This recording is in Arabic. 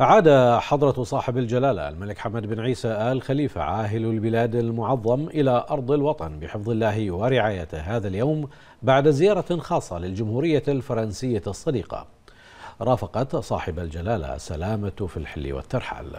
عاد حضرة صاحب الجلالة الملك حمد بن عيسى آل خليفة عاهل البلاد المعظم إلى أرض الوطن بحفظ الله ورعايته هذا اليوم بعد زيارة خاصة للجمهورية الفرنسية الصديقة رافقت صاحب الجلالة سلامة في الحل والترحال